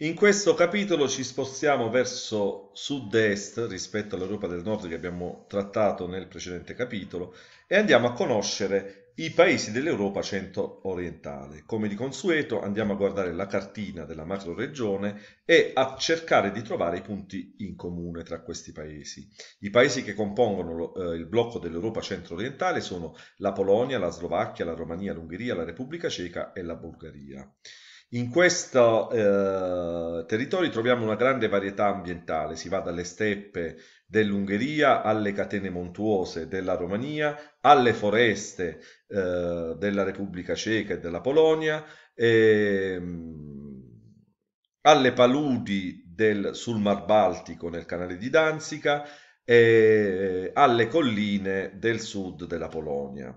In questo capitolo ci spostiamo verso sud-est rispetto all'Europa del Nord che abbiamo trattato nel precedente capitolo e andiamo a conoscere i paesi dell'Europa centro-orientale. Come di consueto andiamo a guardare la cartina della macro-regione e a cercare di trovare i punti in comune tra questi paesi. I paesi che compongono eh, il blocco dell'Europa centro-orientale sono la Polonia, la Slovacchia, la Romania, l'Ungheria, la Repubblica Ceca e la Bulgaria. In questo eh, territorio troviamo una grande varietà ambientale, si va dalle steppe dell'Ungheria alle catene montuose della Romania, alle foreste eh, della Repubblica Ceca e della Polonia, e, ehm, alle paludi del, sul Mar Baltico nel canale di Danzica e alle colline del sud della Polonia.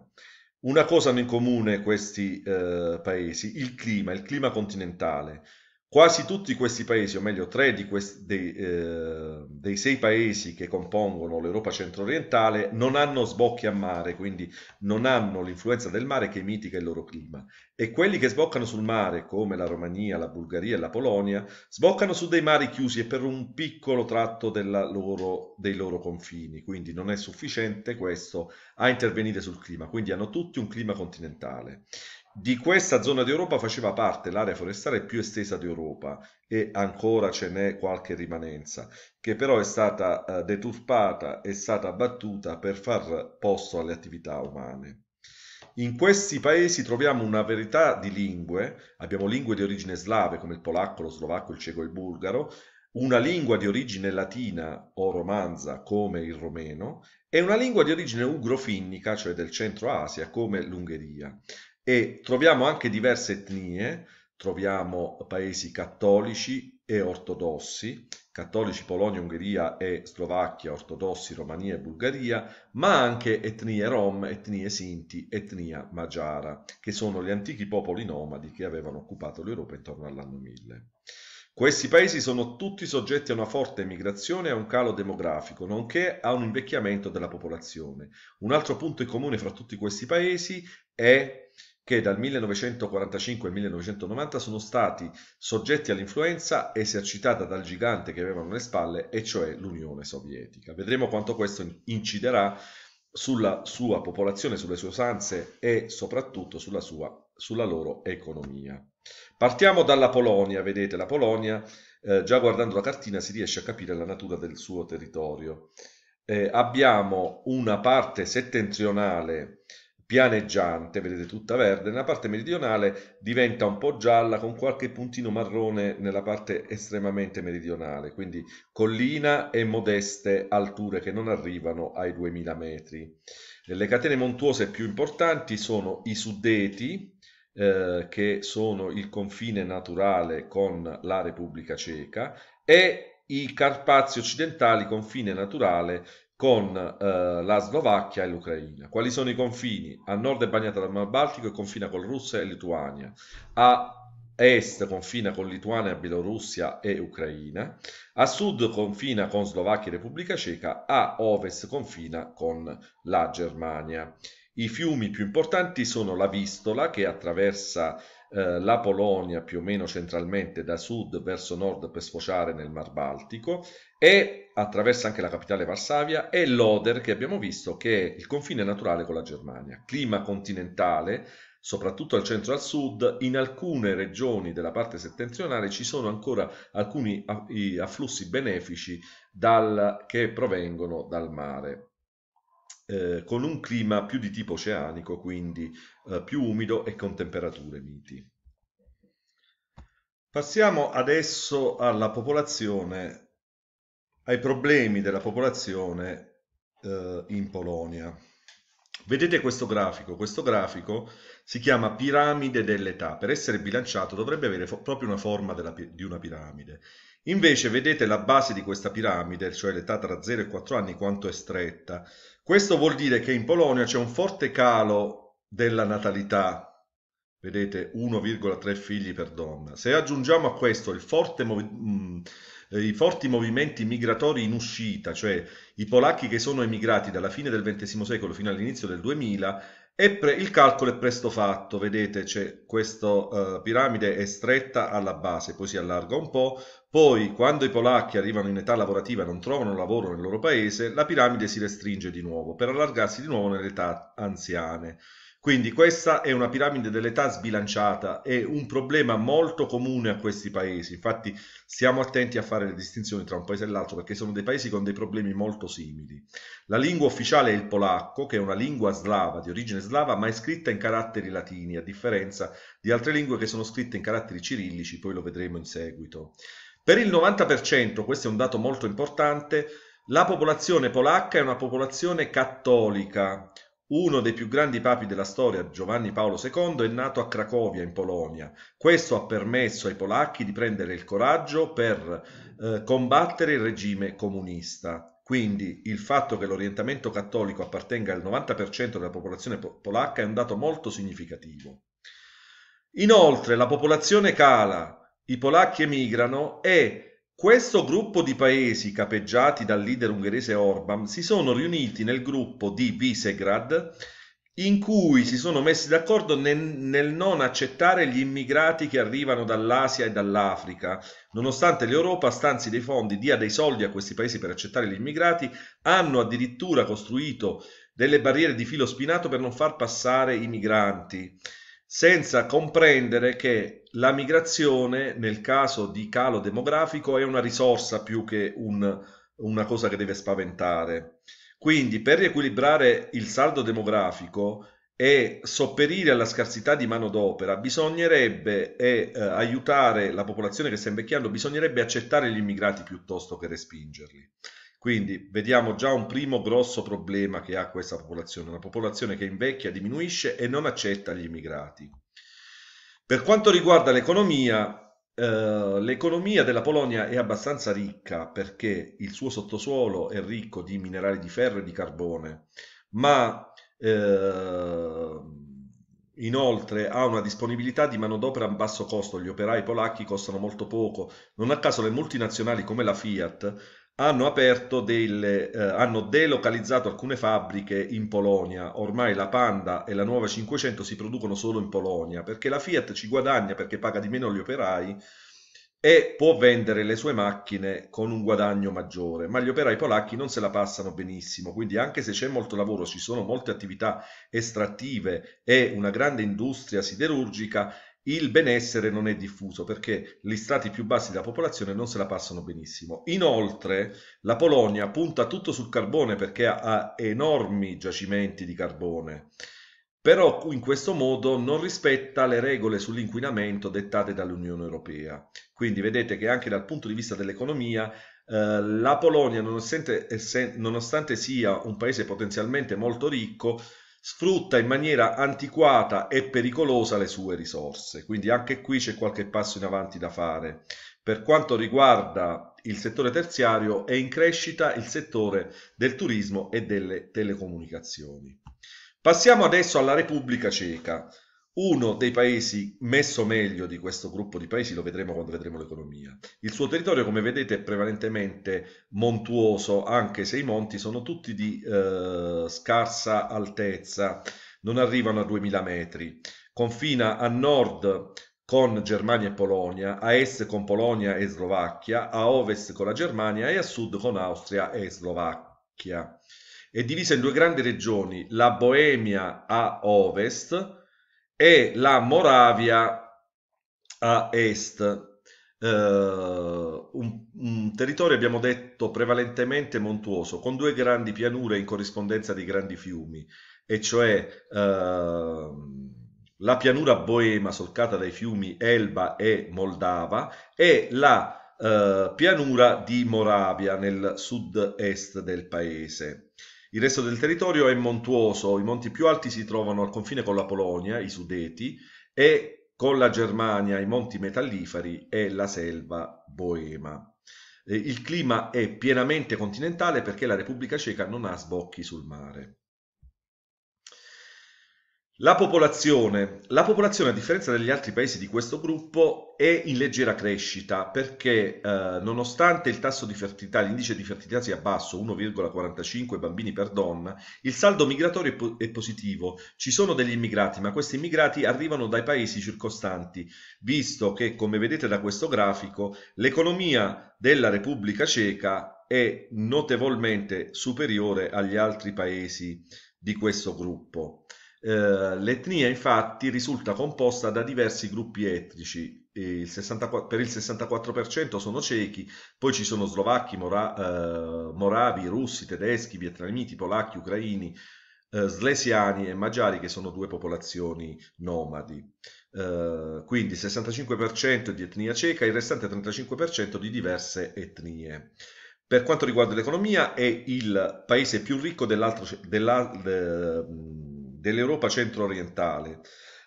Una cosa hanno in comune questi eh, paesi, il clima, il clima continentale. Quasi tutti questi paesi, o meglio tre di questi, dei, eh, dei, sei paesi che compongono l'Europa centro-orientale, non hanno sbocchi a mare, quindi non hanno l'influenza del mare che mitiga il loro clima e quelli che sboccano sul mare, come la Romania, la Bulgaria e la Polonia, sboccano su dei mari chiusi e per un piccolo tratto loro, dei loro confini, quindi non è sufficiente questo a intervenire sul clima, quindi hanno tutti un clima continentale. Di questa zona d'Europa faceva parte l'area forestale più estesa d'Europa e ancora ce n'è qualche rimanenza, che però è stata eh, deturpata, e stata abbattuta per far posto alle attività umane in questi paesi troviamo una verità di lingue, abbiamo lingue di origine slave come il polacco, lo slovacco, il ceco e il bulgaro, una lingua di origine latina o romanza come il romeno e una lingua di origine ugro-finnica, cioè del centro Asia, come l'ungheria. E troviamo anche diverse etnie, troviamo paesi cattolici e ortodossi, cattolici Polonia, Ungheria e Slovacchia, ortodossi Romania e Bulgaria, ma anche etnie rom, etnie sinti, etnia magiara, che sono gli antichi popoli nomadi che avevano occupato l'Europa intorno all'anno 1000. Questi paesi sono tutti soggetti a una forte emigrazione e a un calo demografico, nonché a un invecchiamento della popolazione. Un altro punto in comune fra tutti questi paesi è che dal 1945 al 1990 sono stati soggetti all'influenza esercitata dal gigante che avevano alle spalle, e cioè l'Unione Sovietica. Vedremo quanto questo inciderà sulla sua popolazione, sulle sue usanze e soprattutto sulla, sua, sulla loro economia. Partiamo dalla Polonia, vedete la Polonia, eh, già guardando la cartina si riesce a capire la natura del suo territorio. Eh, abbiamo una parte settentrionale pianeggiante, vedete tutta verde, nella parte meridionale diventa un po' gialla con qualche puntino marrone nella parte estremamente meridionale, quindi collina e modeste alture che non arrivano ai 2000 metri. Le catene montuose più importanti sono i Sudeti, eh, che sono il confine naturale con la Repubblica Ceca, e i Carpazi occidentali, confine naturale con eh, la Slovacchia e l'Ucraina. Quali sono i confini? A nord è bagnata dal Mar Baltico e confina con Russia e Lituania. A est confina con Lituania, Bielorussia e Ucraina. A sud confina con Slovacchia e Repubblica Ceca. A ovest confina con la Germania. I fiumi più importanti sono la Vistola che attraversa eh, la Polonia più o meno centralmente da sud verso nord per sfociare nel Mar Baltico e attraversa anche la capitale Varsavia e l'Oder che abbiamo visto che è il confine naturale con la Germania. Clima continentale, soprattutto al centro e al sud, in alcune regioni della parte settentrionale ci sono ancora alcuni afflussi benefici dal, che provengono dal mare. Eh, con un clima più di tipo oceanico, quindi eh, più umido e con temperature miti. Passiamo adesso alla popolazione, ai problemi della popolazione eh, in Polonia. Vedete questo grafico? Questo grafico si chiama piramide dell'età. Per essere bilanciato dovrebbe avere proprio una forma della, di una piramide. Invece vedete la base di questa piramide, cioè l'età tra 0 e 4 anni, quanto è stretta. Questo vuol dire che in Polonia c'è un forte calo della natalità, vedete 1,3 figli per donna. Se aggiungiamo a questo forte, mh, mm, i forti movimenti migratori in uscita, cioè i polacchi che sono emigrati dalla fine del XX secolo fino all'inizio del 2000, Pre- il calcolo è presto fatto, vedete c'è questa uh, eh, piramide è stretta alla base, poi si allarga un po', poi quando i polacchi arrivano in età lavorativa e non trovano lavoro nel loro paese, la piramide si restringe di nuovo per allargarsi di nuovo nelle età anziane. Quindi questa è una piramide dell'età sbilanciata, è un problema molto comune a questi paesi, infatti stiamo attenti a fare le distinzioni tra un paese e l'altro perché sono dei paesi con dei problemi molto simili. La lingua ufficiale è il polacco, che è una lingua slava, di origine slava, ma è scritta in caratteri latini, a differenza di altre lingue che sono scritte in caratteri cirillici, poi lo vedremo in seguito. Per il 90%, questo è un dato molto importante, la popolazione polacca è una popolazione cattolica, uno dei più grandi papi della storia, Giovanni Paolo II, è nato a Cracovia, in Polonia. Questo ha permesso ai polacchi di prendere il coraggio per eh, combattere il regime comunista. Quindi il fatto che l'orientamento cattolico appartenga al 90% della popolazione polacca è un dato molto significativo. Inoltre la popolazione cala, i polacchi emigrano e questo gruppo di paesi capeggiati dal leader ungherese Orban si sono riuniti nel gruppo di Visegrad in cui si sono messi d'accordo nel, nel, non accettare gli immigrati che arrivano dall'Asia e dall'Africa. Nonostante l'Europa stanzi dei fondi, dia dei soldi a questi paesi per accettare gli immigrati, hanno addirittura costruito delle barriere di filo spinato per non far passare i migranti senza comprendere che la migrazione, nel caso di calo demografico, è una risorsa più che un, una cosa che deve spaventare. Quindi, per riequilibrare il saldo demografico e sopperire alla scarsità di manodopera, bisognerebbe e, eh, aiutare la popolazione che sta invecchiando, bisognerebbe accettare gli immigrati piuttosto che respingerli. Quindi vediamo già un primo grosso problema che ha questa popolazione, una popolazione che invecchia, diminuisce e non accetta gli immigrati. Per quanto riguarda l'economia, Uh, l'economia della Polonia è abbastanza ricca perché il suo sottosuolo è ricco di minerali di ferro e di carbone, ma uh, inoltre ha una disponibilità di manodopera a basso costo, gli operai polacchi costano molto poco, non a caso le multinazionali come la Fiat hanno aperto delle, eh, hanno delocalizzato alcune fabbriche in Polonia. Ormai la Panda e la nuova 500 si producono solo in Polonia perché la Fiat ci guadagna perché paga di meno gli operai e può vendere le sue macchine con un guadagno maggiore, ma gli operai polacchi non se la passano benissimo, quindi anche se c'è molto lavoro, ci sono molte attività estrattive e una grande industria siderurgica, il benessere non è diffuso perché gli strati più bassi della popolazione non se la passano benissimo. Inoltre la Polonia punta tutto sul carbone perché ha, ha enormi giacimenti di carbone, però in questo modo non rispetta le regole sull'inquinamento dettate dall'Unione Europea. Quindi vedete che anche dal punto di vista dell'economia eh, la Polonia, nonostante, eh, nonostante sia un paese potenzialmente molto ricco, sfrutta in maniera antiquata e pericolosa le sue risorse. Quindi anche qui c'è qualche passo in avanti da fare. Per quanto riguarda il settore terziario, è in crescita il settore del turismo e delle telecomunicazioni. Passiamo adesso alla Repubblica Ceca uno dei paesi messo meglio di questo gruppo di paesi lo vedremo quando vedremo l'economia. Il suo territorio, come vedete, è prevalentemente montuoso, anche se i monti sono tutti di eh, scarsa altezza, non arrivano a 2000 metri. Confina a nord con Germania e Polonia, a est con Polonia e Slovacchia, a ovest con la Germania e a sud con Austria e Slovacchia. È divisa in due grandi regioni, la Boemia a ovest, e la Moravia a est. Uh, un, un, territorio, abbiamo detto, prevalentemente montuoso, con due grandi pianure in corrispondenza di grandi fiumi, e cioè uh, la pianura boema solcata dai fiumi Elba e Moldava e la uh, pianura di Moravia nel sud-est del paese. Il resto del territorio è montuoso, i monti più alti si trovano al confine con la Polonia, i Sudeti, e con la Germania, i monti metallifari e la selva boema. Eh, il clima è pienamente continentale perché la Repubblica Ceca non ha sbocchi sul mare. La popolazione. La popolazione, a differenza degli altri paesi di questo gruppo, è in leggera crescita perché eh, nonostante il tasso di fertilità, l'indice di fertilità sia basso, 1,45 bambini per donna, il saldo migratorio è, po è, positivo. Ci sono degli immigrati, ma questi immigrati arrivano dai paesi circostanti, visto che, come vedete da questo grafico, l'economia della Repubblica Ceca è notevolmente superiore agli altri paesi di questo gruppo. Eh, l'etnia infatti risulta composta da diversi gruppi etnici, il 64, per il 64% sono cechi, poi ci sono slovacchi, mora, eh, moravi, russi, tedeschi, vietnamiti, polacchi, ucraini, eh, slesiani e magiari che sono due popolazioni nomadi. Eh, quindi il 65% di etnia ceca e il restante 35% di diverse etnie. Per quanto riguarda l'economia, è il paese più ricco dell'altro, dell'altro, dell'Europa centro-orientale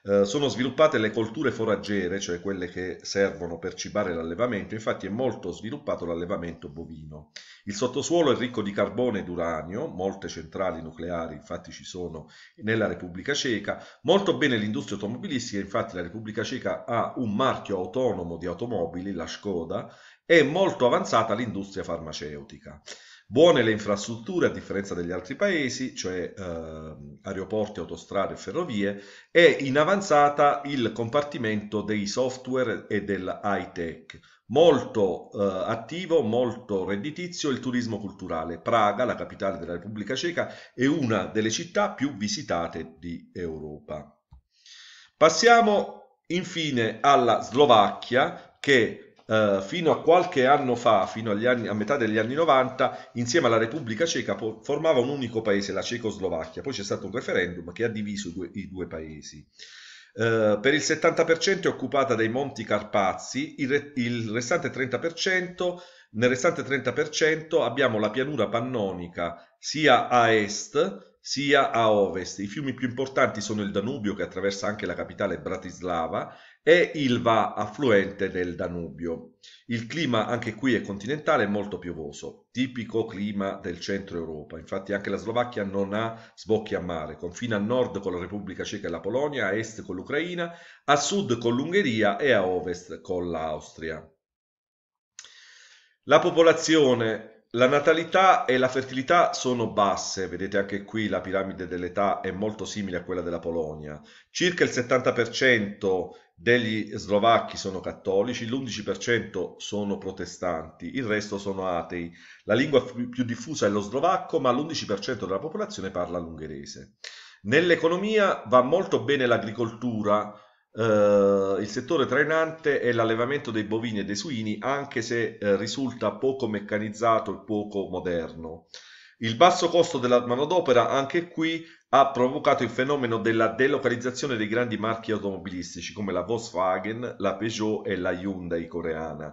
eh, sono sviluppate le colture foraggere, cioè quelle che servono per cibare l'allevamento, infatti è molto sviluppato l'allevamento bovino. Il sottosuolo è ricco di carbone ed uranio, molte centrali nucleari infatti ci sono nella Repubblica Ceca, molto bene l'industria automobilistica, infatti la Repubblica Ceca ha un marchio autonomo di automobili, la Skoda, e molto avanzata l'industria farmaceutica. Buone le infrastrutture a differenza degli altri paesi, cioè eh, aeroporti, autostrade e ferrovie, e in avanzata il compartimento dei software e dellhigh tech. Molto eh, attivo, molto redditizio il turismo culturale. Praga, la capitale della Repubblica Ceca, è una delle città più visitate di Europa. Passiamo infine alla Slovacchia che eh, fino a qualche anno fa, fino anni, a metà degli anni 90, insieme alla Repubblica Ceca formava un unico paese, la Cecoslovacchia. Poi c'è stato un referendum che ha diviso i due, i due paesi. Uh, per il 70% è occupata dai Monti Carpazi, il, re, il restante 30%, nel restante 30% abbiamo la pianura pannonica sia a est sia a ovest. I fiumi più importanti sono il Danubio che attraversa anche la capitale Bratislava e il Va affluente del Danubio. Il clima anche qui è continentale e molto piovoso, tipico clima del centro Europa. Infatti anche la Slovacchia non ha sbocchi a mare, confina a nord con la Repubblica Ceca e la Polonia, a est con l'Ucraina, a sud con l'Ungheria e a ovest con l'Austria. La popolazione la natalità e la fertilità sono basse, vedete anche qui la piramide dell'età è molto simile a quella della Polonia. Circa il 70% degli slovacchi sono cattolici, l'11% sono protestanti, il resto sono atei. La lingua più diffusa è lo slovacco, ma l'11% della popolazione parla l'ungherese. Nell'economia va molto bene l'agricoltura, Uh, il settore trainante è l'allevamento dei bovini e dei suini, anche se uh, risulta poco meccanizzato e poco moderno. Il basso costo della manodopera, anche qui, ha provocato il fenomeno della delocalizzazione dei grandi marchi automobilistici come la Volkswagen, la Peugeot e la Hyundai coreana.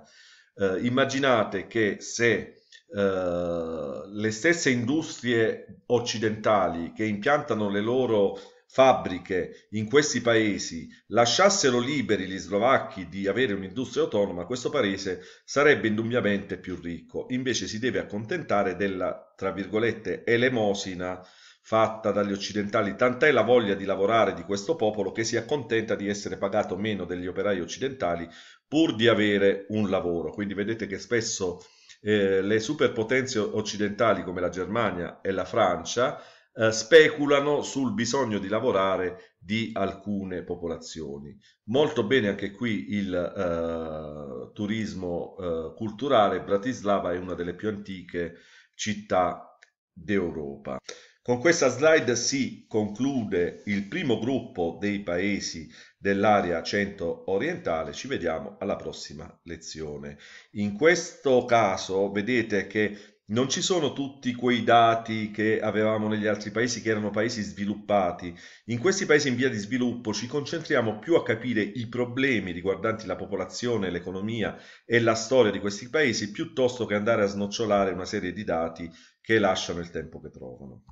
Uh, immaginate che se le stesse industrie occidentali che impiantano le loro fabbriche in questi paesi lasciassero liberi gli slovacchi di avere un'industria autonoma, questo paese sarebbe indubbiamente più ricco. Invece si deve accontentare della, tra virgolette, elemosina fatta dagli occidentali, tant'è la voglia di lavorare di questo popolo che si accontenta di essere pagato meno degli operai occidentali pur di avere un lavoro. Quindi vedete che spesso eh, le superpotenze occidentali come la Germania e la Francia eh, speculano sul bisogno di lavorare di alcune popolazioni. Molto bene anche qui il eh, turismo eh, culturale. Bratislava è una delle più antiche città d'Europa. Con questa slide si conclude il primo gruppo dei paesi dell'area centro-orientale. Ci vediamo alla prossima lezione. In questo caso vedete che non ci sono tutti quei dati che avevamo negli altri paesi che erano paesi sviluppati. In questi paesi in via di sviluppo ci concentriamo più a capire i problemi riguardanti la popolazione, l'economia e la storia di questi paesi piuttosto che andare a snocciolare una serie di dati che lasciano il tempo che trovano.